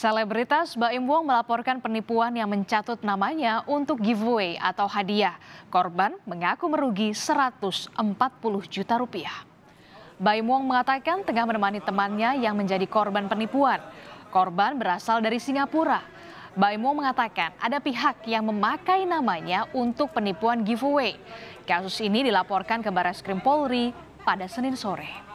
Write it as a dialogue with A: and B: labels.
A: Selebritas Baim Wong melaporkan penipuan yang mencatut namanya untuk giveaway atau hadiah. Korban mengaku merugi 140 juta rupiah. Baim Wong mengatakan tengah menemani temannya yang menjadi korban penipuan. Korban berasal dari Singapura. Baim Wong mengatakan ada pihak yang memakai namanya untuk penipuan giveaway. Kasus ini dilaporkan ke Baris Krim Polri pada Senin sore.